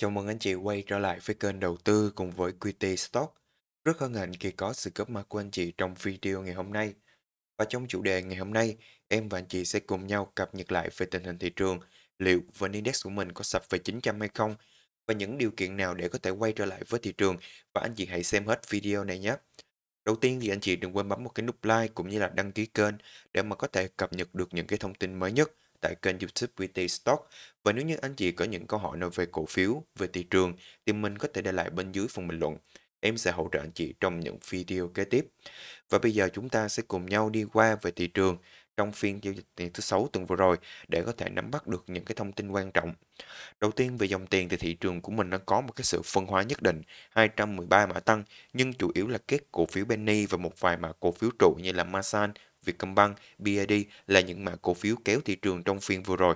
Chào mừng anh chị quay trở lại với kênh đầu tư cùng với QT Stock. Rất hân hạnh khi có sự góp mặt của anh chị trong video ngày hôm nay. Và trong chủ đề ngày hôm nay, em và anh chị sẽ cùng nhau cập nhật lại về tình hình thị trường, liệu VN Index của mình có sập về 900 hay không, và những điều kiện nào để có thể quay trở lại với thị trường và anh chị hãy xem hết video này nhé. Đầu tiên thì anh chị đừng quên bấm một cái nút like cũng như là đăng ký kênh để mà có thể cập nhật được những cái thông tin mới nhất tại kênh YouTube VT Stock và nếu như anh chị có những câu hỏi nào về cổ phiếu, về thị trường thì mình có thể để lại bên dưới phần bình luận. Em sẽ hỗ trợ anh chị trong những video kế tiếp. Và bây giờ chúng ta sẽ cùng nhau đi qua về thị trường trong phiên giao dịch tiền thứ sáu tuần vừa rồi để có thể nắm bắt được những cái thông tin quan trọng. Đầu tiên về dòng tiền thì thị trường của mình đang có một cái sự phân hóa nhất định, 213 mã tăng nhưng chủ yếu là các cổ phiếu penny và một vài mã cổ phiếu trụ như là Masan, Vietcombank, BID là những mã cổ phiếu kéo thị trường trong phiên vừa rồi.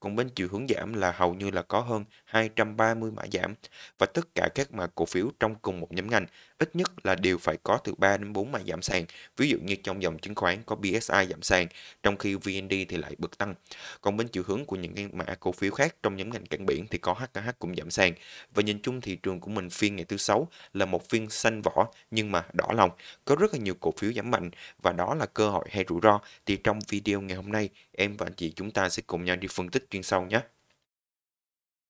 Còn bên chiều hướng giảm là hầu như là có hơn 230 mã giảm và tất cả các mã cổ phiếu trong cùng một nhóm ngành ít nhất là đều phải có từ 3 đến 4 mã giảm sàn. Ví dụ như trong dòng chứng khoán có BSI giảm sàn, trong khi VND thì lại bật tăng. Còn bên chiều hướng của những cái mã cổ phiếu khác trong nhóm ngành cảng biển thì có HKH cũng giảm sàn. Và nhìn chung thị trường của mình phiên ngày thứ sáu là một phiên xanh vỏ nhưng mà đỏ lòng. Có rất là nhiều cổ phiếu giảm mạnh và đó là cơ hội hội hay rủi ro thì trong video ngày hôm nay em và anh chị chúng ta sẽ cùng nhau đi phân tích chuyên sâu nhé.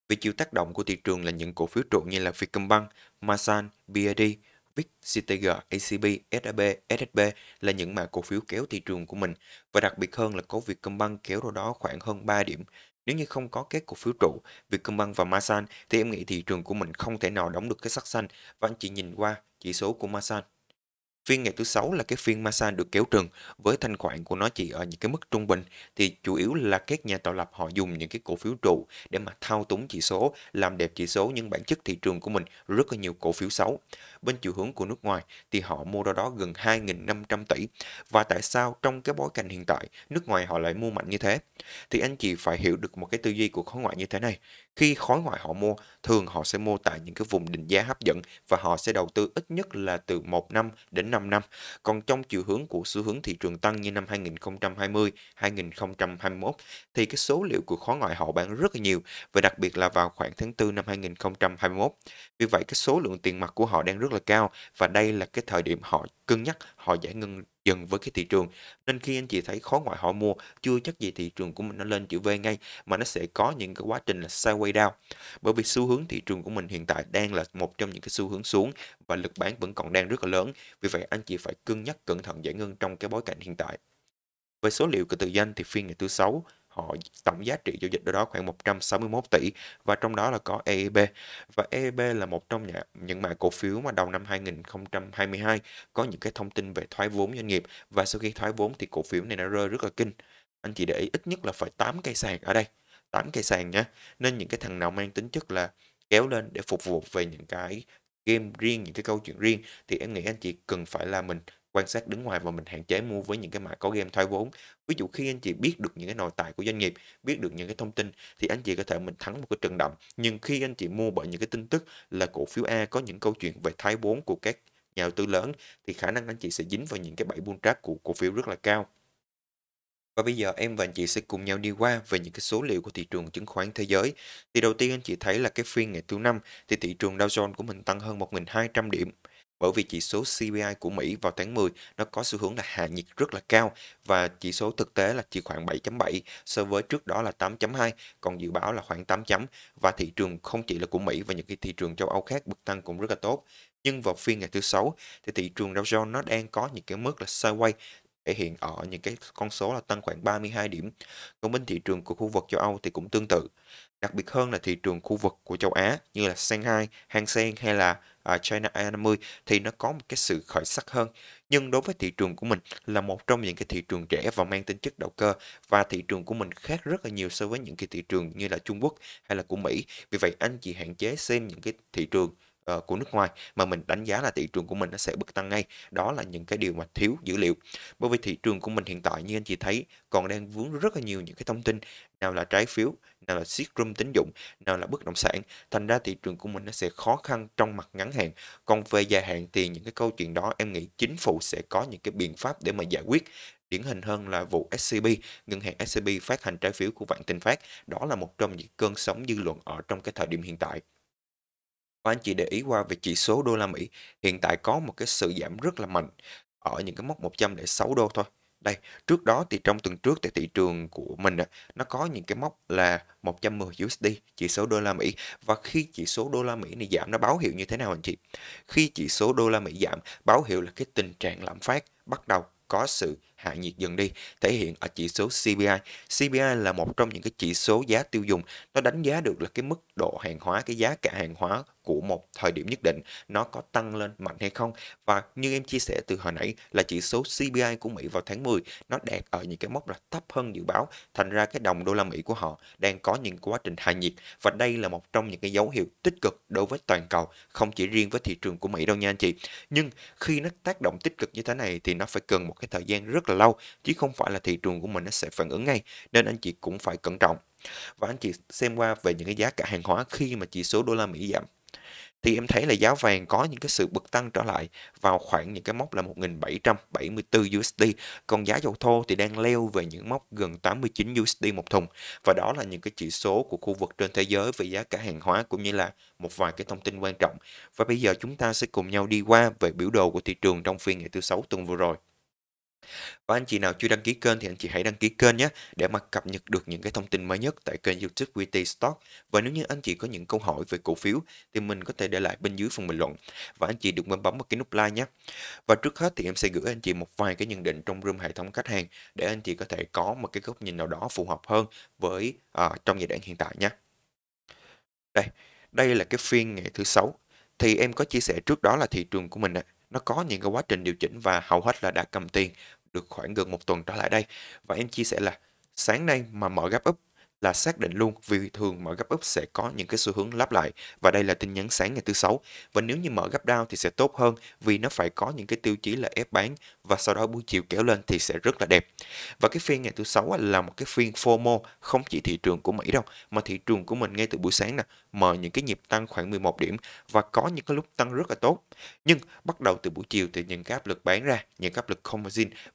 Về chịu tác động của thị trường là những cổ phiếu trụ như là Vietcombank, Masan, BID, VIX, CTG, ACB, SAB, SSB là những mã cổ phiếu kéo thị trường của mình và đặc biệt hơn là có Vietcombank kéo đâu đó khoảng hơn 3 điểm. Nếu như không có các cổ phiếu trụ, Vietcombank và Masan thì em nghĩ thị trường của mình không thể nào đóng được cái sắc xanh và anh chị nhìn qua chỉ số của Masan Phiên ngày thứ sáu là cái phiên massa được kéo trần với thanh khoản của nó chỉ ở những cái mức trung bình thì chủ yếu là các nhà tạo lập họ dùng những cái cổ phiếu trụ để mà thao túng chỉ số, làm đẹp chỉ số nhưng bản chất thị trường của mình rất là nhiều cổ phiếu xấu. Bên chiều hướng của nước ngoài thì họ mua ra đó gần 2.500 tỷ và tại sao trong cái bối cảnh hiện tại nước ngoài họ lại mua mạnh như thế? Thì anh chị phải hiểu được một cái tư duy của khối ngoại như thế này. Khi khối ngoại họ mua, thường họ sẽ mua tại những cái vùng định giá hấp dẫn và họ sẽ đầu tư ít nhất là từ 1 năm đến 5 năm. Còn trong chiều hướng của xu hướng thị trường tăng như năm 2020, 2021 thì cái số liệu của khối ngoại họ bán rất là nhiều và đặc biệt là vào khoảng tháng 4 năm 2021. Vì vậy cái số lượng tiền mặt của họ đang rất là cao và đây là cái thời điểm họ cân nhắc họ giải ngân dần với cái thị trường nên khi anh chị thấy khó ngoại họ mua chưa chắc gì thị trường của mình nó lên chữ V ngay mà nó sẽ có những cái quá trình là sideways down bởi vì xu hướng thị trường của mình hiện tại đang là một trong những cái xu hướng xuống và lực bán vẫn còn đang rất là lớn vì vậy anh chị phải cân nhắc cẩn thận giải ngân trong cái bối cảnh hiện tại về số liệu của tự doanh thì phiên ngày thứ sáu họ tổng giá trị giao dịch đó, đó khoảng 161 tỷ và trong đó là có EIB và EIB là một trong những mã cổ phiếu mà đầu năm 2022 có những cái thông tin về thoái vốn doanh nghiệp và sau khi thoái vốn thì cổ phiếu này nó rơi rất là kinh anh chị để ý ít nhất là phải 8 cây sàn ở đây 8 cây sàn nhé nên những cái thằng nào mang tính chất là kéo lên để phục vụ về những cái game riêng những cái câu chuyện riêng thì em nghĩ anh chị cần phải là mình quan sát đứng ngoài và mình hạn chế mua với những cái mã có game thoái vốn ví dụ khi anh chị biết được những cái nội tại của doanh nghiệp biết được những cái thông tin thì anh chị có thể mình thắng một cái trận động nhưng khi anh chị mua bởi những cái tin tức là cổ phiếu A có những câu chuyện về thoái vốn của các nhà đầu tư lớn thì khả năng anh chị sẽ dính vào những cái bẫy buôn trap của cổ phiếu rất là cao và bây giờ em và anh chị sẽ cùng nhau đi qua về những cái số liệu của thị trường chứng khoán thế giới. Thì đầu tiên anh chị thấy là cái phiên ngày thứ năm thì thị trường Dow Jones của mình tăng hơn 1.200 điểm bởi vì chỉ số CPI của Mỹ vào tháng 10 nó có xu hướng là hạ nhiệt rất là cao và chỉ số thực tế là chỉ khoảng 7.7 so với trước đó là 8.2 còn dự báo là khoảng 8 chấm và thị trường không chỉ là của Mỹ và những cái thị trường châu Âu khác bực tăng cũng rất là tốt nhưng vào phiên ngày thứ sáu thì thị trường Dow Jones nó đang có những cái mức là sideways thể hiện ở những cái con số là tăng khoảng 32 điểm. Còn bên thị trường của khu vực châu Âu thì cũng tương tự. Đặc biệt hơn là thị trường khu vực của châu Á như là Shanghai, Hang Seng hay là À, China A50 thì nó có một cái sự khởi sắc hơn. Nhưng đối với thị trường của mình là một trong những cái thị trường rẻ và mang tính chất đầu cơ và thị trường của mình khác rất là nhiều so với những cái thị trường như là Trung Quốc hay là của Mỹ. Vì vậy anh chị hạn chế xem những cái thị trường ờ, của nước ngoài mà mình đánh giá là thị trường của mình nó sẽ bứt tăng ngay đó là những cái điều mà thiếu dữ liệu bởi vì thị trường của mình hiện tại như anh chị thấy còn đang vướng rất là nhiều những cái thông tin nào là trái phiếu nào là siết room tín dụng, nào là bất động sản. Thành ra thị trường của mình nó sẽ khó khăn trong mặt ngắn hạn. Còn về dài hạn thì những cái câu chuyện đó em nghĩ chính phủ sẽ có những cái biện pháp để mà giải quyết điển hình hơn là vụ SCB, ngân hàng SCB phát hành trái phiếu của Vạn Thịnh Phát. Đó là một trong những cơn sóng dư luận ở trong cái thời điểm hiện tại. Và anh chị để ý qua về chỉ số đô la Mỹ, hiện tại có một cái sự giảm rất là mạnh ở những cái mốc 106 đô thôi. Đây, trước đó thì trong tuần trước tại thị trường của mình nó có những cái mốc là 110 USD, chỉ số đô la Mỹ. Và khi chỉ số đô la Mỹ này giảm nó báo hiệu như thế nào anh chị? Khi chỉ số đô la Mỹ giảm, báo hiệu là cái tình trạng lạm phát bắt đầu có sự hạ nhiệt dần đi, thể hiện ở chỉ số CPI. CPI là một trong những cái chỉ số giá tiêu dùng, nó đánh giá được là cái mức độ hàng hóa, cái giá cả hàng hóa của một thời điểm nhất định nó có tăng lên mạnh hay không và như em chia sẻ từ hồi nãy là chỉ số CPI của Mỹ vào tháng 10 nó đạt ở những cái mốc là thấp hơn dự báo thành ra cái đồng đô la Mỹ của họ đang có những quá trình hạ nhiệt và đây là một trong những cái dấu hiệu tích cực đối với toàn cầu không chỉ riêng với thị trường của Mỹ đâu nha anh chị nhưng khi nó tác động tích cực như thế này thì nó phải cần một cái thời gian rất là là lâu chứ không phải là thị trường của mình nó sẽ phản ứng ngay nên anh chị cũng phải cẩn trọng và anh chị xem qua về những cái giá cả hàng hóa khi mà chỉ số đô la Mỹ giảm thì em thấy là giá vàng có những cái sự bật tăng trở lại vào khoảng những cái mốc là 1774 USD, còn giá dầu thô thì đang leo về những mốc gần 89 USD một thùng và đó là những cái chỉ số của khu vực trên thế giới về giá cả hàng hóa cũng như là một vài cái thông tin quan trọng. Và bây giờ chúng ta sẽ cùng nhau đi qua về biểu đồ của thị trường trong phiên ngày thứ sáu tuần vừa rồi. Và anh chị nào chưa đăng ký kênh thì anh chị hãy đăng ký kênh nhé để mà cập nhật được những cái thông tin mới nhất tại kênh YouTube VT Stock. Và nếu như anh chị có những câu hỏi về cổ phiếu thì mình có thể để lại bên dưới phần bình luận và anh chị đừng quên bấm vào cái nút like nhé. Và trước hết thì em sẽ gửi anh chị một vài cái nhận định trong room hệ thống khách hàng để anh chị có thể có một cái góc nhìn nào đó phù hợp hơn với à, trong giai đoạn hiện tại nhé. Đây, đây là cái phiên ngày thứ sáu thì em có chia sẻ trước đó là thị trường của mình ạ. À nó có những cái quá trình điều chỉnh và hầu hết là đã cầm tiền được khoảng gần một tuần trở lại đây và em chia sẻ là sáng nay mà mở gap up là xác định luôn vì thường mở gấp up sẽ có những cái xu hướng lắp lại và đây là tin nhắn sáng ngày thứ sáu và nếu như mở gấp down thì sẽ tốt hơn vì nó phải có những cái tiêu chí là ép bán và sau đó buổi chiều kéo lên thì sẽ rất là đẹp và cái phiên ngày thứ sáu là một cái phiên FOMO không chỉ thị trường của Mỹ đâu mà thị trường của mình ngay từ buổi sáng nè mở những cái nhịp tăng khoảng 11 điểm và có những cái lúc tăng rất là tốt nhưng bắt đầu từ buổi chiều thì những cái áp lực bán ra những cái áp lực không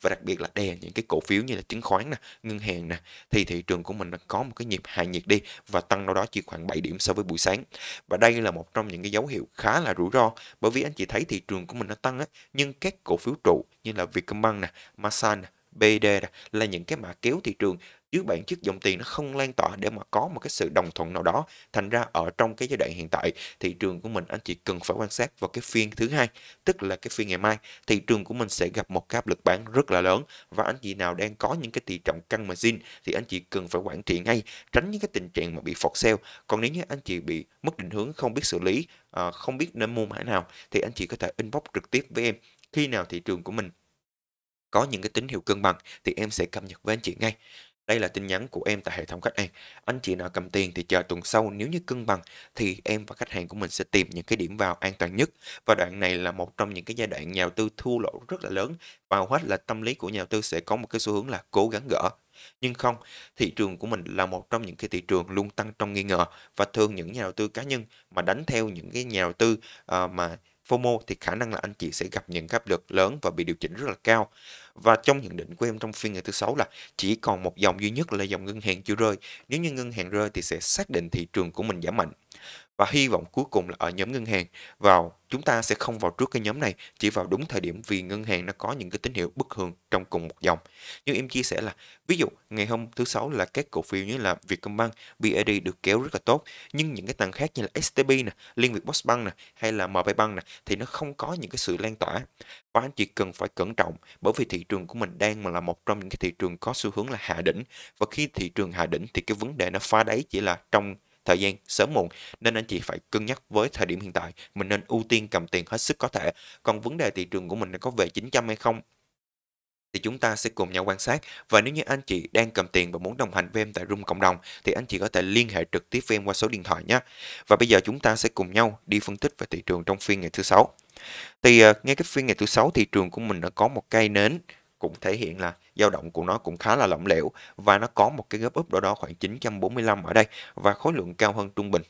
và đặc biệt là đè những cái cổ phiếu như là chứng khoán nè ngân hàng nè thì thị trường của mình đã có một cái nhịp hạ nhiệt đi và tăng đâu đó chỉ khoảng 7 điểm so với buổi sáng. Và đây là một trong những cái dấu hiệu khá là rủi ro bởi vì anh chị thấy thị trường của mình nó tăng á, nhưng các cổ phiếu trụ như là Vietcombank nè, Masan BD là những cái mã kéo thị trường trước bạn trước dòng tiền nó không lan tỏa để mà có một cái sự đồng thuận nào đó thành ra ở trong cái giai đoạn hiện tại thị trường của mình anh chị cần phải quan sát vào cái phiên thứ hai tức là cái phiên ngày mai thị trường của mình sẽ gặp một cái áp lực bán rất là lớn và anh chị nào đang có những cái tỷ trọng căng mà xin thì anh chị cần phải quản trị ngay tránh những cái tình trạng mà bị phọt sale còn nếu như anh chị bị mất định hướng không biết xử lý ờ, không biết nên mua mã nào thì anh chị có thể inbox trực tiếp với em khi nào thị trường của mình có những cái tín hiệu cân bằng thì em sẽ cập nhật với anh chị ngay đây là tin nhắn của em tại hệ thống khách hàng. Anh chị nào cầm tiền thì chờ tuần sau nếu như cân bằng thì em và khách hàng của mình sẽ tìm những cái điểm vào an toàn nhất. Và đoạn này là một trong những cái giai đoạn nhà đầu tư thua lỗ rất là lớn và hầu hết là tâm lý của nhà đầu tư sẽ có một cái xu hướng là cố gắng gỡ. Nhưng không, thị trường của mình là một trong những cái thị trường luôn tăng trong nghi ngờ và thường những nhà đầu tư cá nhân mà đánh theo những cái nhà đầu tư uh, mà FOMO thì khả năng là anh chị sẽ gặp những áp lực lớn và bị điều chỉnh rất là cao. Và trong nhận định của em trong phiên ngày thứ sáu là chỉ còn một dòng duy nhất là dòng ngân hàng chưa rơi. Nếu như ngân hàng rơi thì sẽ xác định thị trường của mình giảm mạnh và hy vọng cuối cùng là ở nhóm ngân hàng vào chúng ta sẽ không vào trước cái nhóm này chỉ vào đúng thời điểm vì ngân hàng nó có những cái tín hiệu bất thường trong cùng một dòng nhưng em chia sẻ là ví dụ ngày hôm thứ sáu là các cổ phiếu như là Vietcombank, BID được kéo rất là tốt nhưng những cái tăng khác như là STB nè, Liên Việt Postbank nè hay là MB Bank nè thì nó không có những cái sự lan tỏa và anh chị cần phải cẩn trọng bởi vì thị trường của mình đang là một trong những cái thị trường có xu hướng là hạ đỉnh và khi thị trường hạ đỉnh thì cái vấn đề nó phá đáy chỉ là trong thời gian sớm muộn nên anh chị phải cân nhắc với thời điểm hiện tại mình nên ưu tiên cầm tiền hết sức có thể còn vấn đề thị trường của mình có về 900 hay không thì chúng ta sẽ cùng nhau quan sát và nếu như anh chị đang cầm tiền và muốn đồng hành với em tại room cộng đồng thì anh chị có thể liên hệ trực tiếp với em qua số điện thoại nhé. Và bây giờ chúng ta sẽ cùng nhau đi phân tích về thị trường trong phiên ngày thứ sáu. Thì uh, ngay cái phiên ngày thứ sáu thị trường của mình đã có một cây nến cũng thể hiện là dao động của nó cũng khá là lỏng lẻo và nó có một cái gấp úp đó đó khoảng 945 ở đây và khối lượng cao hơn trung bình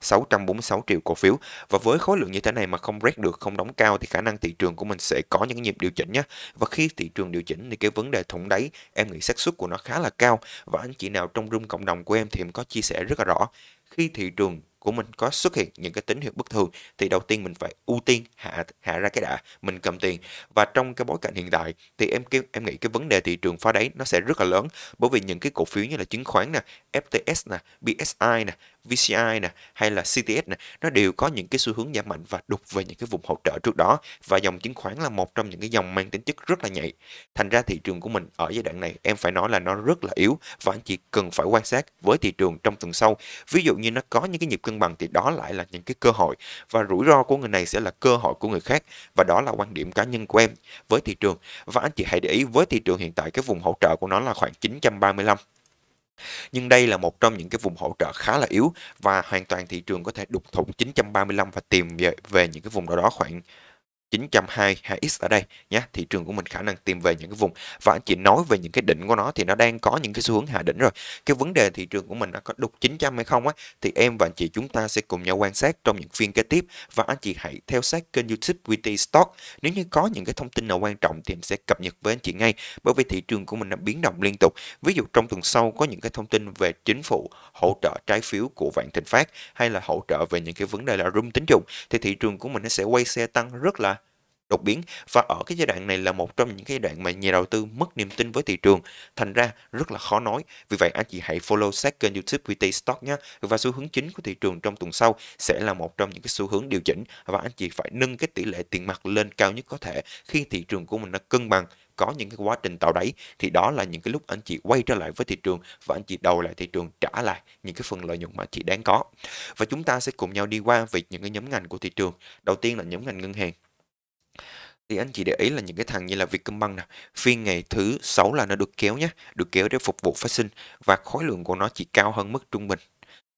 646 triệu cổ phiếu và với khối lượng như thế này mà không break được không đóng cao thì khả năng thị trường của mình sẽ có những nhịp điều chỉnh nhé và khi thị trường điều chỉnh thì cái vấn đề thủng đáy em nghĩ xác suất của nó khá là cao và anh chị nào trong room cộng đồng của em thì em có chia sẻ rất là rõ khi thị trường của mình có xuất hiện những cái tín hiệu bất thường thì đầu tiên mình phải ưu tiên hạ hạ ra cái đã mình cầm tiền và trong cái bối cảnh hiện tại thì em em nghĩ cái vấn đề thị trường phá đáy nó sẽ rất là lớn bởi vì những cái cổ phiếu như là chứng khoán nè FTS nè BSI nè VCI nè hay là CTS nè nó đều có những cái xu hướng giảm mạnh và đục về những cái vùng hỗ trợ trước đó và dòng chứng khoán là một trong những cái dòng mang tính chất rất là nhạy thành ra thị trường của mình ở giai đoạn này em phải nói là nó rất là yếu và anh chị cần phải quan sát với thị trường trong tuần sau ví dụ như nó có những cái nhịp cân bằng thì đó lại là những cái cơ hội và rủi ro của người này sẽ là cơ hội của người khác và đó là quan điểm cá nhân của em với thị trường và anh chị hãy để ý với thị trường hiện tại cái vùng hỗ trợ của nó là khoảng 935 nhưng đây là một trong những cái vùng hỗ trợ khá là yếu và hoàn toàn thị trường có thể đục thủng 935 và tìm về, về những cái vùng đó đó khoảng 922X ở đây nhé thị trường của mình khả năng tìm về những cái vùng và anh chị nói về những cái đỉnh của nó thì nó đang có những cái xu hướng hạ đỉnh rồi cái vấn đề thị trường của mình nó có đục 900 hay không á thì em và anh chị chúng ta sẽ cùng nhau quan sát trong những phiên kế tiếp và anh chị hãy theo sát kênh YouTube VT Stock nếu như có những cái thông tin nào quan trọng thì em sẽ cập nhật với anh chị ngay bởi vì thị trường của mình nó biến động liên tục ví dụ trong tuần sau có những cái thông tin về chính phủ hỗ trợ trái phiếu của Vạn Thịnh Phát hay là hỗ trợ về những cái vấn đề là room tín dụng thì thị trường của mình nó sẽ quay xe tăng rất là đột biến và ở cái giai đoạn này là một trong những cái giai đoạn mà nhà đầu tư mất niềm tin với thị trường thành ra rất là khó nói vì vậy anh chị hãy follow sát kênh youtube VT Stock nhé và xu hướng chính của thị trường trong tuần sau sẽ là một trong những cái xu hướng điều chỉnh và anh chị phải nâng cái tỷ lệ tiền mặt lên cao nhất có thể khi thị trường của mình nó cân bằng có những cái quá trình tạo đáy thì đó là những cái lúc anh chị quay trở lại với thị trường và anh chị đầu lại thị trường trả lại những cái phần lợi nhuận mà chị đáng có và chúng ta sẽ cùng nhau đi qua về những cái nhóm ngành của thị trường đầu tiên là nhóm ngành ngân hàng thì anh chị để ý là những cái thằng như là Vietcombank nè, phiên ngày thứ sáu là nó được kéo nhé, được kéo để phục vụ phát sinh và khối lượng của nó chỉ cao hơn mức trung bình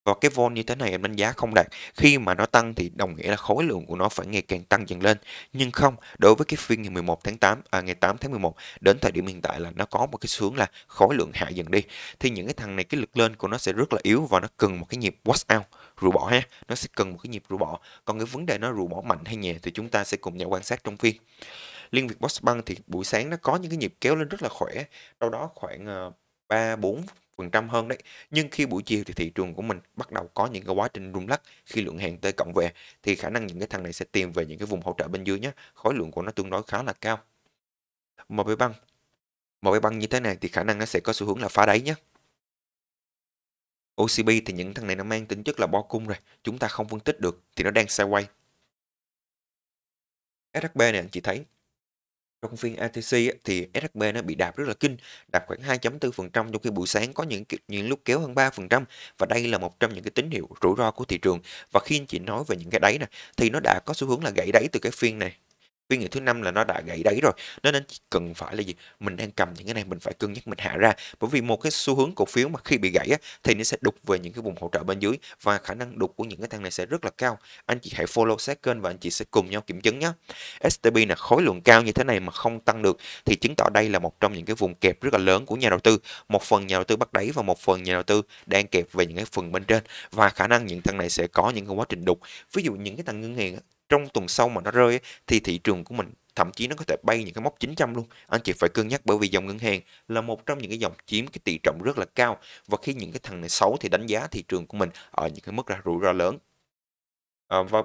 và cái vol như thế này em đánh giá không đạt khi mà nó tăng thì đồng nghĩa là khối lượng của nó phải ngày càng tăng dần lên nhưng không đối với cái phiên ngày 11 tháng 8 à, ngày 8 tháng 11 đến thời điểm hiện tại là nó có một cái xu là khối lượng hạ dần đi thì những cái thằng này cái lực lên của nó sẽ rất là yếu và nó cần một cái nhịp wash out rủ bỏ ha nó sẽ cần một cái nhịp rủ bỏ còn cái vấn đề nó rủ bỏ mạnh hay nhẹ thì chúng ta sẽ cùng nhau quan sát trong phiên liên việt boss băng thì buổi sáng nó có những cái nhịp kéo lên rất là khỏe đâu đó khoảng 3 ờ, 4 phần trăm hơn đấy. Nhưng khi buổi chiều thì thị trường của mình bắt đầu có những cái quá trình rung lắc khi lượng hàng tới cộng về thì khả năng những cái thằng này sẽ tìm về những cái vùng hỗ trợ bên dưới nhé. Khối lượng của nó tương đối khá là cao. cái băng. cái băng như thế này thì khả năng nó sẽ có xu hướng là phá đáy nhé. OCB thì những thằng này nó mang tính chất là bo cung rồi, chúng ta không phân tích được thì nó đang sideways. SHB này anh chị thấy trong phiên ATC thì SHB nó bị đạp rất là kinh, đạp khoảng 2.4% trong khi buổi sáng có những những lúc kéo hơn 3% và đây là một trong những cái tín hiệu rủi ro của thị trường. Và khi anh chị nói về những cái đáy này thì nó đã có xu hướng là gãy đáy từ cái phiên này cái nghĩa thứ năm là nó đã gãy đáy rồi nên nên cần phải là gì mình đang cầm những cái này mình phải cân nhắc mình hạ ra bởi vì một cái xu hướng cổ phiếu mà khi bị gãy á, thì nó sẽ đục về những cái vùng hỗ trợ bên dưới và khả năng đục của những cái thằng này sẽ rất là cao anh chị hãy follow sát kênh và anh chị sẽ cùng nhau kiểm chứng nhé STB là khối lượng cao như thế này mà không tăng được thì chứng tỏ đây là một trong những cái vùng kẹp rất là lớn của nhà đầu tư một phần nhà đầu tư bắt đáy và một phần nhà đầu tư đang kẹp về những cái phần bên trên và khả năng những thằng này sẽ có những cái quá trình đục ví dụ những cái thằng ngân hàng trong tuần sau mà nó rơi ấy, thì thị trường của mình thậm chí nó có thể bay những cái mốc 900 luôn. Anh chị phải cân nhắc bởi vì dòng ngân hàng là một trong những cái dòng chiếm cái tỷ trọng rất là cao và khi những cái thằng này xấu thì đánh giá thị trường của mình ở những cái mức ra rủi ro lớn. À, và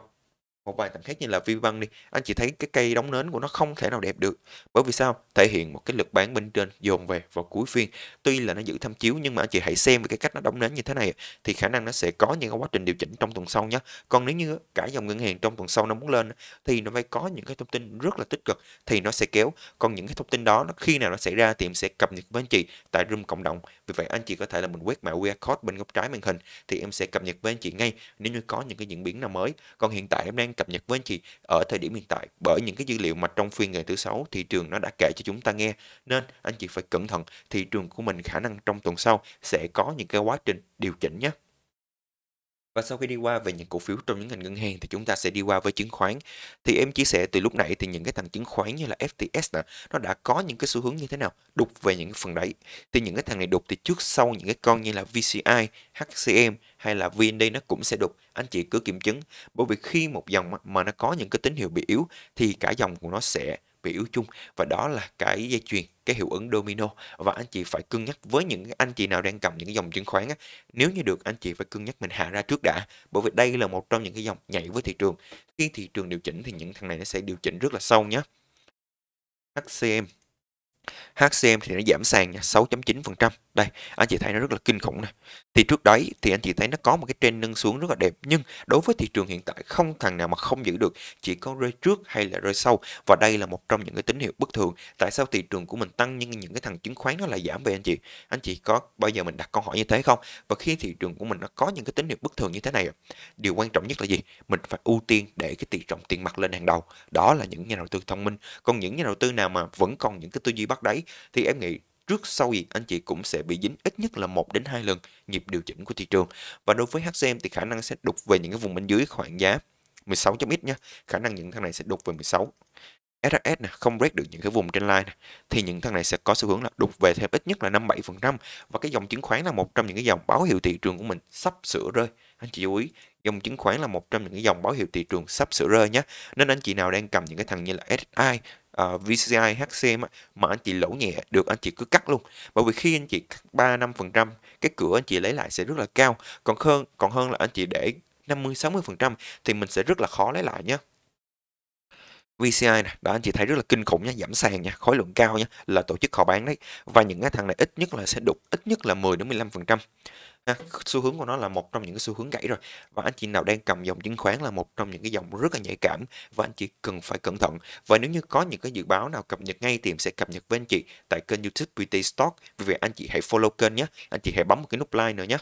một vài tỉnh khác như là vi văn đi anh chỉ thấy cái cây đóng nến của nó không thể nào đẹp được bởi vì sao thể hiện một cái lực bán bên trên dồn về vào cuối phiên tuy là nó giữ tham chiếu nhưng mà anh chị hãy xem về cái cách nó đóng nến như thế này thì khả năng nó sẽ có những cái quá trình điều chỉnh trong tuần sau nhé còn nếu như cả dòng ngân hàng trong tuần sau nó muốn lên thì nó phải có những cái thông tin rất là tích cực thì nó sẽ kéo còn những cái thông tin đó nó khi nào nó xảy ra thì em sẽ cập nhật với anh chị tại room cộng đồng vì vậy anh chị có thể là mình quét mã QR code bên góc trái màn hình thì em sẽ cập nhật với anh chị ngay nếu như có những cái diễn biến nào mới còn hiện tại em đang đang cập nhật với anh chị ở thời điểm hiện tại bởi những cái dữ liệu mà trong phiên ngày thứ sáu thị trường nó đã kể cho chúng ta nghe nên anh chị phải cẩn thận thị trường của mình khả năng trong tuần sau sẽ có những cái quá trình điều chỉnh nhé và sau khi đi qua về những cổ phiếu trong những ngành ngân hàng thì chúng ta sẽ đi qua với chứng khoán. Thì em chia sẻ từ lúc nãy thì những cái thằng chứng khoán như là FTS nè, nó đã có những cái xu hướng như thế nào, đục về những phần đấy. Thì những cái thằng này đục thì trước sau những cái con như là VCI, HCM hay là VND nó cũng sẽ đục. Anh chị cứ kiểm chứng bởi vì khi một dòng mà nó có những cái tín hiệu bị yếu thì cả dòng của nó sẽ biểu chung và đó là cái dây chuyền cái hiệu ứng domino và anh chị phải cân nhắc với những anh chị nào đang cầm những cái dòng chứng khoán á, nếu như được anh chị phải cân nhắc mình hạ ra trước đã bởi vì đây là một trong những cái dòng nhảy với thị trường khi thị trường điều chỉnh thì những thằng này nó sẽ điều chỉnh rất là sâu nhé HCM HCM thì nó giảm sàn 6.9%. Đây, anh chị thấy nó rất là kinh khủng này. Thì trước đấy thì anh chị thấy nó có một cái trend nâng xuống rất là đẹp nhưng đối với thị trường hiện tại không thằng nào mà không giữ được, chỉ có rơi trước hay là rơi sau và đây là một trong những cái tín hiệu bất thường. Tại sao thị trường của mình tăng nhưng những cái thằng chứng khoán nó lại giảm vậy anh chị? Anh chị có bao giờ mình đặt câu hỏi như thế không? Và khi thị trường của mình nó có những cái tín hiệu bất thường như thế này, điều quan trọng nhất là gì? Mình phải ưu tiên để cái tỷ trọng tiền mặt lên hàng đầu. Đó là những nhà đầu tư thông minh. Còn những nhà đầu tư nào mà vẫn còn những cái tư duy bắt đáy thì em nghĩ trước sau gì anh chị cũng sẽ bị dính ít nhất là 1 đến 2 lần nhịp điều chỉnh của thị trường. Và đối với HCM thì khả năng sẽ đục về những cái vùng bên dưới khoảng giá 16.x nha. Khả năng những thằng này sẽ đục về 16. SRS nè, không break được những cái vùng trên line này, thì những thằng này sẽ có xu hướng là đục về thêm ít nhất là 5-7% và cái dòng chứng khoán là một trong những cái dòng báo hiệu thị trường của mình sắp sửa rơi. Anh chị chú ý, dòng chứng khoán là một trong những cái dòng báo hiệu thị trường sắp sửa rơi nhé nên anh chị nào đang cầm những cái thằng như là SSI uh, ờ, VCI HCM mà anh chị lỗ nhẹ được anh chị cứ cắt luôn bởi vì khi anh chị cắt 3 năm phần trăm cái cửa anh chị lấy lại sẽ rất là cao còn hơn còn hơn là anh chị để 50 60 phần trăm thì mình sẽ rất là khó lấy lại nhé VCI này, đó anh chị thấy rất là kinh khủng nha, giảm sàn nha, khối lượng cao nha, là tổ chức họ bán đấy. Và những cái thằng này ít nhất là sẽ đục ít nhất là 10 đến 15% ha. xu hướng của nó là một trong những cái xu hướng gãy rồi và anh chị nào đang cầm dòng chứng khoán là một trong những cái dòng rất là nhạy cảm và anh chị cần phải cẩn thận và nếu như có những cái dự báo nào cập nhật ngay thì em sẽ cập nhật với anh chị tại kênh youtube PT Stock vì vậy anh chị hãy follow kênh nhé anh chị hãy bấm một cái nút like nữa nhé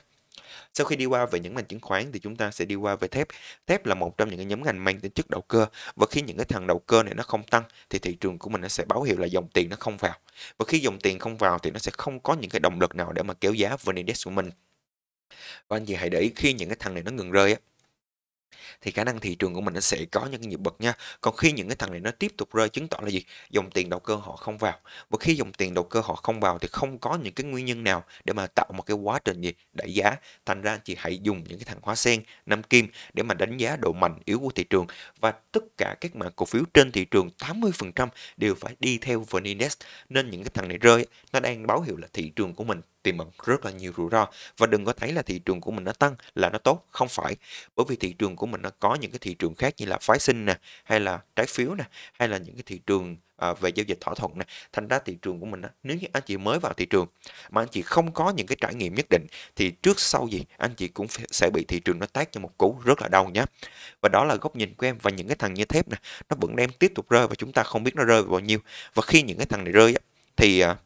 sau khi đi qua về những ngành chứng khoán thì chúng ta sẽ đi qua về thép. Thép là một trong những cái nhóm ngành mang tính chất đầu cơ và khi những cái thằng đầu cơ này nó không tăng thì thị trường của mình nó sẽ báo hiệu là dòng tiền nó không vào. Và khi dòng tiền không vào thì nó sẽ không có những cái động lực nào để mà kéo giá VN Index của mình và anh chị hãy để ý khi những cái thằng này nó ngừng rơi á thì khả năng thị trường của mình nó sẽ có những cái nhịp bật nha. Còn khi những cái thằng này nó tiếp tục rơi chứng tỏ là gì? Dòng tiền đầu cơ họ không vào. Và khi dòng tiền đầu cơ họ không vào thì không có những cái nguyên nhân nào để mà tạo một cái quá trình gì đẩy giá. Thành ra anh chị hãy dùng những cái thằng hóa sen, nam kim để mà đánh giá độ mạnh yếu của thị trường và tất cả các mã cổ phiếu trên thị trường 80% đều phải đi theo VN Index nên những cái thằng này rơi nó đang báo hiệu là thị trường của mình tiềm ẩn rất là nhiều rủi ro và đừng có thấy là thị trường của mình nó tăng là nó tốt không phải bởi vì thị trường của mình nó có những cái thị trường khác như là phái sinh nè hay là trái phiếu nè hay là những cái thị trường à, về giao dịch thỏa thuận nè thành ra thị trường của mình đó, nếu như anh chị mới vào thị trường mà anh chị không có những cái trải nghiệm nhất định thì trước sau gì anh chị cũng sẽ bị thị trường nó tác cho một cú rất là đau nhá và đó là góc nhìn của em và những cái thằng như thép nè nó vẫn đem tiếp tục rơi và chúng ta không biết nó rơi bao nhiêu và khi những cái thằng này rơi thì à,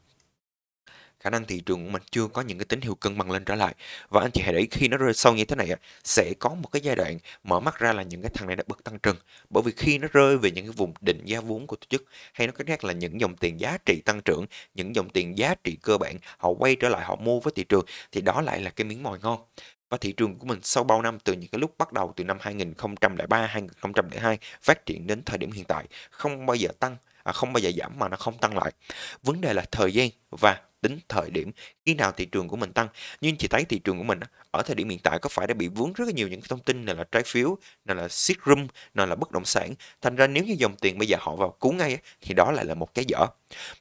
khả năng thị trường của mình chưa có những cái tín hiệu cân bằng lên trở lại và anh chị hãy để ý khi nó rơi sâu như thế này sẽ có một cái giai đoạn mở mắt ra là những cái thằng này đã bật tăng trần bởi vì khi nó rơi về những cái vùng định giá vốn của tổ chức hay nó cách khác là những dòng tiền giá trị tăng trưởng những dòng tiền giá trị cơ bản họ quay trở lại họ mua với thị trường thì đó lại là cái miếng mồi ngon và thị trường của mình sau bao năm từ những cái lúc bắt đầu từ năm 2003 2002 phát triển đến thời điểm hiện tại không bao giờ tăng à, không bao giờ giảm mà nó không tăng lại vấn đề là thời gian và tính thời điểm khi nào thị trường của mình tăng nhưng chị thấy thị trường của mình ở thời điểm hiện tại có phải đã bị vướng rất nhiều những thông tin này là trái phiếu này là siết room này là bất động sản thành ra nếu như dòng tiền bây giờ họ vào cứu ngay thì đó lại là một cái dở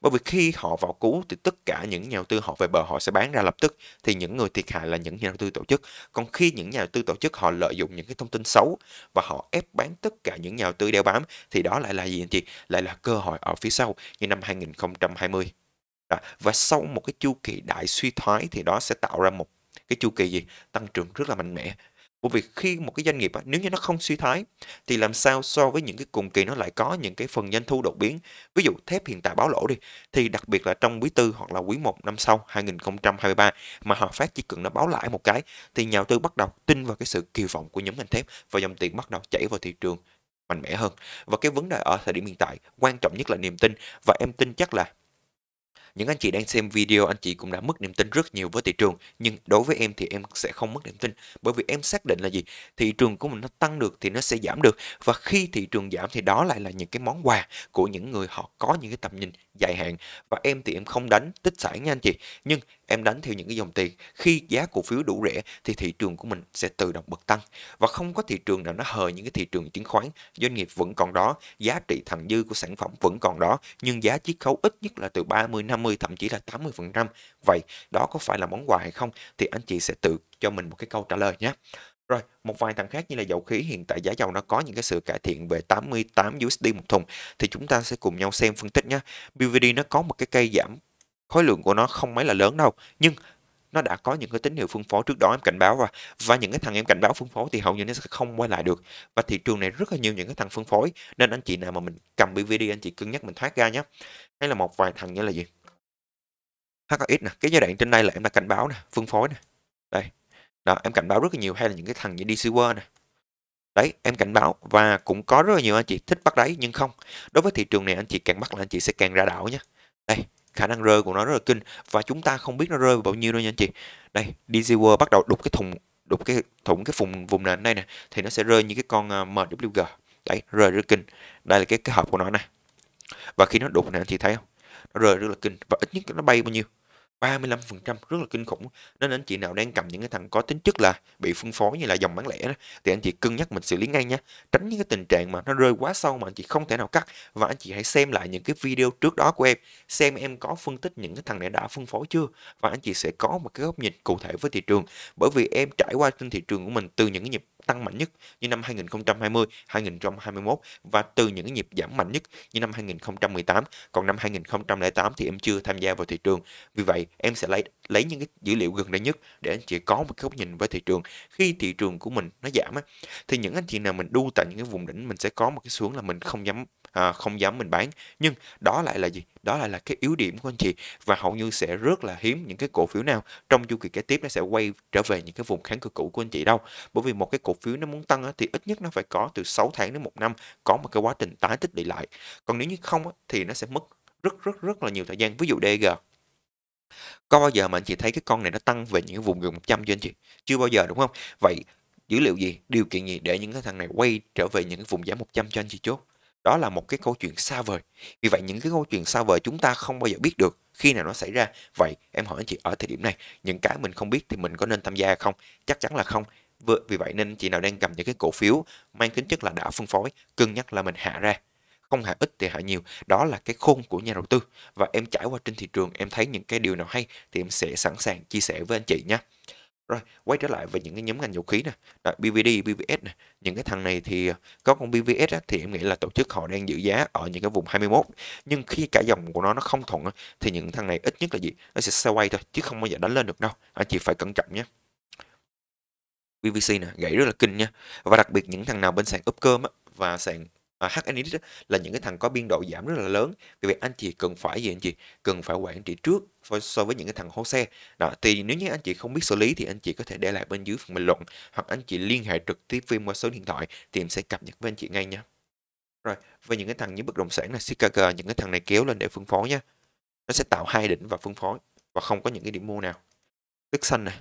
bởi vì khi họ vào cứu thì tất cả những nhà đầu tư họ về bờ họ sẽ bán ra lập tức thì những người thiệt hại là những nhà đầu tư tổ chức còn khi những nhà đầu tư tổ chức họ lợi dụng những cái thông tin xấu và họ ép bán tất cả những nhà đầu tư đeo bám thì đó lại là gì anh chị lại là cơ hội ở phía sau như năm 2020 À, và sau một cái chu kỳ đại suy thoái thì đó sẽ tạo ra một cái chu kỳ gì tăng trưởng rất là mạnh mẽ bởi vì khi một cái doanh nghiệp nếu như nó không suy thoái thì làm sao so với những cái cùng kỳ nó lại có những cái phần doanh thu đột biến ví dụ thép hiện tại báo lỗ đi thì đặc biệt là trong quý tư hoặc là quý 1 năm sau 2023 mà họ phát chỉ cần nó báo lại một cái thì nhà đầu tư bắt đầu tin vào cái sự kỳ vọng của nhóm ngành thép và dòng tiền bắt đầu chảy vào thị trường mạnh mẽ hơn và cái vấn đề ở thời điểm hiện tại quan trọng nhất là niềm tin và em tin chắc là những anh chị đang xem video, anh chị cũng đã mất niềm tin rất nhiều với thị trường. Nhưng đối với em thì em sẽ không mất niềm tin. Bởi vì em xác định là gì? Thị trường của mình nó tăng được thì nó sẽ giảm được. Và khi thị trường giảm thì đó lại là những cái món quà của những người họ có những cái tầm nhìn dài hạn. Và em thì em không đánh tích sản nha anh chị. Nhưng em đánh theo những cái dòng tiền khi giá cổ phiếu đủ rẻ thì thị trường của mình sẽ tự động bật tăng và không có thị trường nào nó hờ những cái thị trường chứng khoán doanh nghiệp vẫn còn đó giá trị thặng dư của sản phẩm vẫn còn đó nhưng giá chiết khấu ít nhất là từ 30 50 thậm chí là 80 phần trăm vậy đó có phải là món quà hay không thì anh chị sẽ tự cho mình một cái câu trả lời nhé rồi, một vài thằng khác như là dầu khí hiện tại giá dầu nó có những cái sự cải thiện về 88 USD một thùng thì chúng ta sẽ cùng nhau xem phân tích nhé. BVD nó có một cái cây giảm khối lượng của nó không mấy là lớn đâu nhưng nó đã có những cái tín hiệu phân phối trước đó em cảnh báo và và những cái thằng em cảnh báo phân phối thì hầu như nó sẽ không quay lại được và thị trường này rất là nhiều những cái thằng phân phối nên anh chị nào mà mình cầm BVD anh chị cân nhắc mình thoát ra nhé hay là một vài thằng như là gì HX nè cái giai đoạn trên đây là em đã cảnh báo nè phân phối nè đây đó em cảnh báo rất là nhiều hay là những cái thằng như DC World nè đấy em cảnh báo và cũng có rất là nhiều anh chị thích bắt đáy nhưng không đối với thị trường này anh chị càng bắt là anh chị sẽ càng ra đảo nhé đây khả năng rơi của nó rất là kinh và chúng ta không biết nó rơi bao nhiêu đâu nha anh chị đây DZ World bắt đầu đục cái thùng đục cái thủng cái vùng vùng nền đây nè thì nó sẽ rơi như cái con ờ, MWG đấy rơi rất kinh đây là cái cái hộp của nó nè và khi nó đục nè anh chị thấy không nó rơi rất là kinh và ít nhất nó bay bao nhiêu 35% rất là kinh khủng nên anh chị nào đang cầm những cái thằng có tính chất là bị phân phối như là dòng bán lẻ đó, thì anh chị cân nhắc mình xử lý ngay nhé tránh những cái tình trạng mà nó rơi quá sâu mà anh chị không thể nào cắt và anh chị hãy xem lại những cái video trước đó của em xem em có phân tích những cái thằng này đã phân phối chưa và anh chị sẽ có một cái góc nhìn cụ thể với thị trường bởi vì em trải qua trên thị trường của mình từ những cái nhịp tăng mạnh nhất như năm 2020, 2021 và từ những nhịp giảm mạnh nhất như năm 2018. Còn năm 2008 thì em chưa tham gia vào thị trường. Vì vậy, em sẽ lấy lấy những cái dữ liệu gần đây nhất để anh chị có một góc nhìn với thị trường khi thị trường của mình nó giảm á thì những anh chị nào mình đu tại những cái vùng đỉnh mình sẽ có một cái xuống là mình không dám à, không dám mình bán nhưng đó lại là gì đó lại là cái yếu điểm của anh chị và hầu như sẽ rất là hiếm những cái cổ phiếu nào trong chu kỳ kế tiếp nó sẽ quay trở về những cái vùng kháng cự cũ của anh chị đâu bởi vì một cái cổ phiếu nó muốn tăng á, thì ít nhất nó phải có từ 6 tháng đến một năm có một cái quá trình tái tích lũy lại còn nếu như không á, thì nó sẽ mất rất rất rất là nhiều thời gian ví dụ DG có bao giờ mà anh chị thấy cái con này nó tăng về những vùng gần 100 cho anh chị chưa bao giờ đúng không vậy dữ liệu gì điều kiện gì để những cái thằng này quay trở về những cái vùng giá 100 cho anh chị chốt đó là một cái câu chuyện xa vời vì vậy những cái câu chuyện xa vời chúng ta không bao giờ biết được khi nào nó xảy ra vậy em hỏi anh chị ở thời điểm này những cái mình không biết thì mình có nên tham gia không chắc chắn là không vì vậy nên chị nào đang cầm những cái cổ phiếu mang tính chất là đã phân phối cân nhắc là mình hạ ra không hại ít thì hại nhiều đó là cái khôn của nhà đầu tư và em trải qua trên thị trường em thấy những cái điều nào hay thì em sẽ sẵn sàng chia sẻ với anh chị nhé. rồi quay trở lại về những cái nhóm ngành dầu khí nè BVD, BVS nè những cái thằng này thì à, có con BVS á, thì em nghĩ là tổ chức họ đang giữ giá ở những cái vùng 21 nhưng khi cả dòng của nó nó không thuận á, thì những thằng này ít nhất là gì nó sẽ sao quay thôi chứ không bao giờ đánh lên được đâu anh chị phải cẩn trọng nhé BVC nè gãy rất là kinh nha và đặc biệt những thằng nào bên sàn úp cơm á, và sàn à, HN Index là những cái thằng có biên độ giảm rất là lớn. Vì vậy anh chị cần phải gì anh chị? Cần phải quản trị trước so với những cái thằng hố xe. Đó, thì nếu như anh chị không biết xử lý thì anh chị có thể để lại bên dưới phần bình luận hoặc anh chị liên hệ trực tiếp với qua số điện thoại thì em sẽ cập nhật với anh chị ngay nha. Rồi, về những cái thằng như bất động sản là Chicago, những cái thằng này kéo lên để phân phối nha. Nó sẽ tạo hai đỉnh và phân phối và không có những cái điểm mua nào. tức xanh này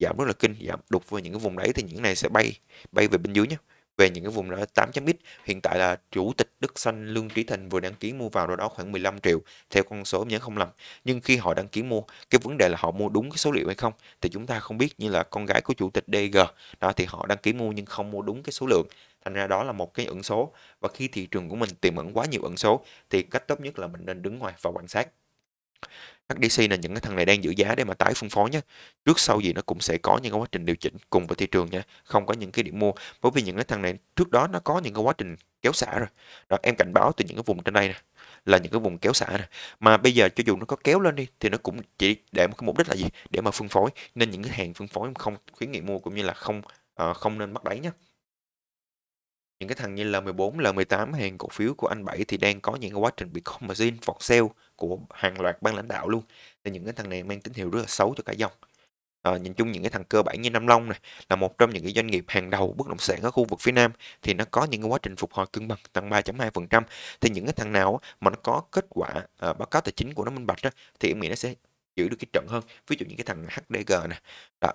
giảm rất là kinh, giảm đục vào những cái vùng đấy thì những này sẽ bay bay về bên dưới nhé về những cái vùng đó 8.x hiện tại là chủ tịch Đức Xanh Lương Trí Thành vừa đăng ký mua vào đâu đó khoảng 15 triệu theo con số nhớ không lầm nhưng khi họ đăng ký mua cái vấn đề là họ mua đúng cái số liệu hay không thì chúng ta không biết như là con gái của chủ tịch DG đó thì họ đăng ký mua nhưng không mua đúng cái số lượng thành ra đó là một cái ẩn số và khi thị trường của mình tiềm ẩn quá nhiều ẩn số thì cách tốt nhất là mình nên đứng ngoài và quan sát các DC là những cái thằng này đang giữ giá để mà tái phân phối nhé trước sau gì nó cũng sẽ có những cái quá trình điều chỉnh cùng với thị trường nha không có những cái điểm mua bởi vì những cái thằng này trước đó nó có những cái quá trình kéo xả rồi đó, em cảnh báo từ những cái vùng trên đây nè là những cái vùng kéo xả này. mà bây giờ cho dù nó có kéo lên đi thì nó cũng chỉ để một cái mục đích là gì để mà phân phối nên những cái hàng phân phối không khuyến nghị mua cũng như là không uh, không nên bắt đáy nhé những cái thằng như L14, L18 hàng cổ phiếu của anh 7 thì đang có những cái quá trình bị margin for sale của hàng loạt ban lãnh đạo luôn thì những cái thằng này mang tín hiệu rất là xấu cho cả dòng à, nhìn chung những cái thằng cơ bản như Nam Long này là một trong những cái doanh nghiệp hàng đầu bất động sản ở khu vực phía Nam thì nó có những cái quá trình phục hồi cân bằng tăng 3.2% thì những cái thằng nào mà nó có kết quả à, báo cáo tài chính của nó minh bạch đó, thì em nghĩ nó sẽ giữ được cái trận hơn ví dụ những cái thằng HDG này đó.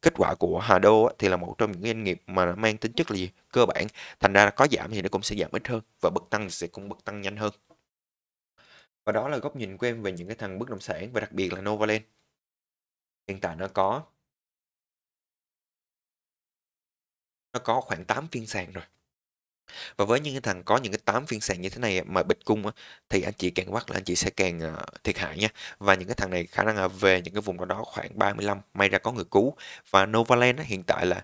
kết quả của Hà Đô thì là một trong những doanh nghiệp mà mang tính chất là gì? cơ bản thành ra có giảm thì nó cũng sẽ giảm ít hơn và bậc tăng thì sẽ cũng bậc tăng nhanh hơn và đó là góc nhìn của em về những cái thằng bất động sản và đặc biệt là Novaland. Hiện tại nó có nó có khoảng 8 phiên sàn rồi và với những cái thằng có những cái tám phiên sàn như thế này mà bịch cung á, thì anh chị càng quắt là anh chị sẽ càng ờ, thiệt hại nha và những cái thằng này khả năng là về những cái vùng đó, đó khoảng 35 may ra có người cứu và Novaland á, hiện tại là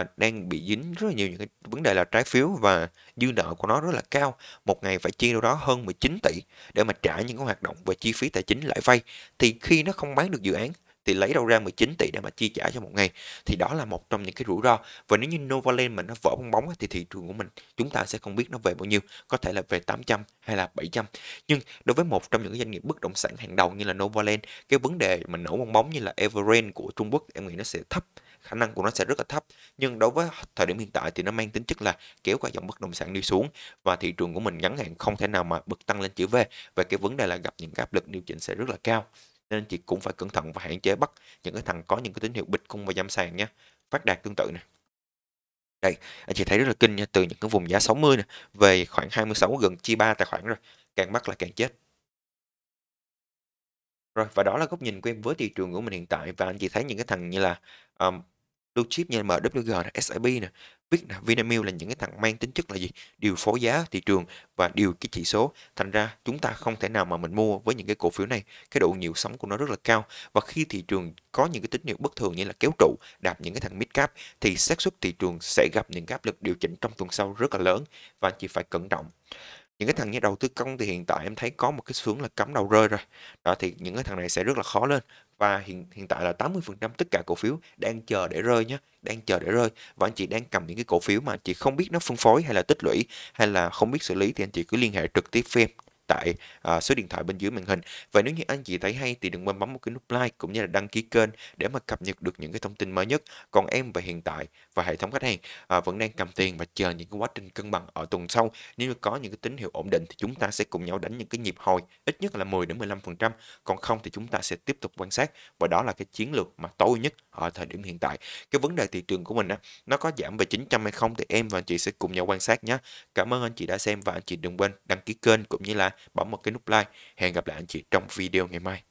uh, đang bị dính rất là nhiều những cái vấn đề là trái phiếu và dư nợ của nó rất là cao một ngày phải chi đâu đó hơn 19 tỷ để mà trả những cái hoạt động về chi phí tài chính lãi vay thì khi nó không bán được dự án thì lấy đâu ra 19 tỷ để mà chi trả cho một ngày thì đó là một trong những cái rủi ro và nếu như Novaland mà nó vỡ bong bóng thì thị trường của mình chúng ta sẽ không biết nó về bao nhiêu có thể là về 800 hay là 700 nhưng đối với một trong những cái doanh nghiệp bất động sản hàng đầu như là Novaland cái vấn đề mình nổ bong bóng như là Evergrande của Trung Quốc em nghĩ nó sẽ thấp khả năng của nó sẽ rất là thấp nhưng đối với thời điểm hiện tại thì nó mang tính chất là kéo cả dòng bất động sản đi xuống và thị trường của mình ngắn hạn không thể nào mà bật tăng lên chữ V và cái vấn đề là gặp những cái áp lực điều chỉnh sẽ rất là cao nên anh chị cũng phải cẩn thận và hạn chế bắt những cái thằng có những cái tín hiệu bịch cung và giảm sàn nhé phát đạt tương tự này đây anh chị thấy rất là kinh nha từ những cái vùng giá 60 này về khoảng 26 gần chia ba tài khoản rồi càng bắt là càng chết rồi và đó là góc nhìn của em với thị trường của mình hiện tại và anh chị thấy những cái thằng như là um, blue chip như MWG, SIB nè biết là Vinamilk là những cái thằng mang tính chất là gì điều phối giá thị trường và điều cái chỉ số thành ra chúng ta không thể nào mà mình mua với những cái cổ phiếu này cái độ nhiều sóng của nó rất là cao và khi thị trường có những cái tín hiệu bất thường như là kéo trụ đạp những cái thằng mid cap thì xác suất thị trường sẽ gặp những cái áp lực điều chỉnh trong tuần sau rất là lớn và anh chị phải cẩn trọng những cái thằng như đầu tư công thì hiện tại em thấy có một cái xuống là cấm đầu rơi rồi đó thì những cái thằng này sẽ rất là khó lên và hiện hiện tại là 80% tất cả cổ phiếu đang chờ để rơi nhé đang chờ để rơi và anh chị đang cầm những cái cổ phiếu mà anh chị không biết nó phân phối hay là tích lũy hay là không biết xử lý thì anh chị cứ liên hệ trực tiếp với em tại à, số điện thoại bên dưới màn hình. Và nếu như anh chị thấy hay thì đừng quên bấm một cái nút like cũng như là đăng ký kênh để mà cập nhật được những cái thông tin mới nhất. Còn em và hiện tại và hệ thống khách hàng à, vẫn đang cầm tiền và chờ những cái quá trình cân bằng ở tuần sau. Nếu như có những cái tín hiệu ổn định thì chúng ta sẽ cùng nhau đánh những cái nhịp hồi ít nhất là 10 đến 15%, còn không thì chúng ta sẽ tiếp tục quan sát và đó là cái chiến lược mà tối nhất ở thời điểm hiện tại. Cái vấn đề thị trường của mình á, nó có giảm về 900 hay không thì em và anh chị sẽ cùng nhau quan sát nhé. Cảm ơn anh chị đã xem và anh chị đừng quên đăng ký kênh cũng như là bấm một cái nút like. Hẹn gặp lại anh chị trong video ngày mai.